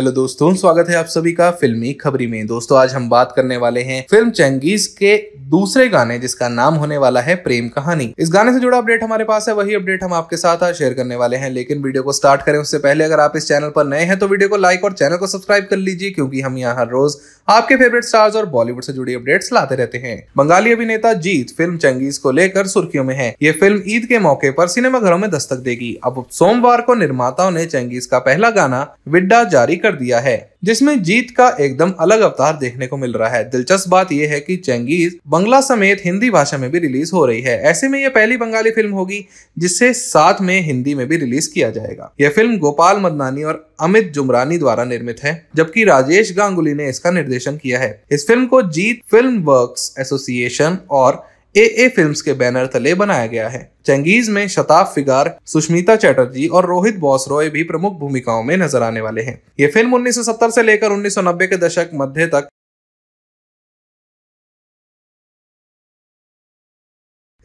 hello दोस्तों स्वागत है आप सभी का फिल्मी खबरी में दोस्तों आज हम बात करने वाले हैं फिल्म चंगेज के दूसरे गाने जिसका नाम होने वाला है प्रेम कहानी इस गाने से जुड़ा अपडेट हमारे पास है वही अपडेट हम आपके साथ आज शेयर करने वाले हैं लेकिन वीडियो को स्टार्ट करें उससे पहले अगर आप इस चैनल पर नए हैं तो वीडियो को लाइक और चैनल को सब्सक्राइब कर लीजिए क्योंकि हम यहाँ हर रोज आपके फेवरेट स्टार्स और बॉलीवुड से जुड़ी अपडेट्स लाते रहते हैं बंगाली अभिनेता जीत फिल्म चंगेज को लेकर सुर्खियों में है ये फिल्म ईद के मौके पर सिनेमा घरों में दस्तक देगी अब सोमवार को निर्माताओं ने चंगेज का पहला गाना विड्डा जारी कर दिया है जिसमें जीत का एकदम अलग अवतार देखने को मिल रहा है दिलचस्प बात यह है कि चंगेज बंगला समेत हिंदी भाषा में भी रिलीज हो रही है ऐसे में यह पहली बंगाली फिल्म होगी जिसे साथ में हिंदी में भी रिलीज किया जाएगा यह फिल्म गोपाल मदनानी और अमित जुमरानी द्वारा निर्मित है जबकि राजेश गांगुली ने इसका निर्देशन किया है इस फिल्म को जीत फिल्म वर्क एसोसिएशन और ए ए फिल्म के बैनर तले बनाया गया है चंगेज में शताब फिगार सुष्मिता चैटर्जी और रोहित रॉय भी प्रमुख भूमिकाओं में नजर आने वाले हैं ये फिल्म 1970 से लेकर 1990 के दशक मध्य तक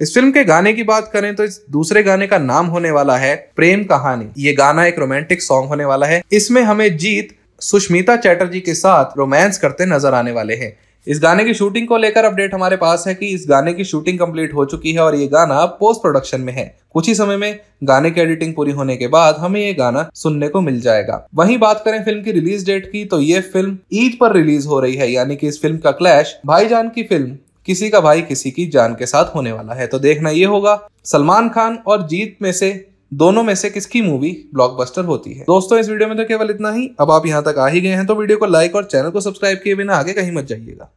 इस फिल्म के गाने की बात करें तो इस दूसरे गाने का नाम होने वाला है प्रेम कहानी ये गाना एक रोमांटिक सॉन्ग होने वाला है इसमें हमें जीत सुष्मिता चैटर्जी के साथ रोमांस करते नजर आने वाले हैं इस गाने की शूटिंग को लेकर अपडेट हमारे पास है कि इस गाने की शूटिंग कंप्लीट हो चुकी है और ये गाना पोस्ट प्रोडक्शन में है कुछ ही समय में गाने की एडिटिंग पूरी होने के बाद हमें ये गाना सुनने को मिल जाएगा वहीं बात करें फिल्म की रिलीज डेट की तो ये फिल्म ईद पर रिलीज हो रही है यानी कि इस फिल्म का क्लैश भाईजान की फिल्म किसी का भाई किसी की जान के साथ होने वाला है तो देखना ये होगा सलमान खान और जीत में से दोनों में से किसकी मूवी ब्लॉकबस्टर होती है दोस्तों इस वीडियो में तो केवल इतना ही अब आप यहाँ तक आ ही गए हैं तो वीडियो को लाइक और चैनल को सब्सक्राइब किए बिना आगे कहीं मत जाइएगा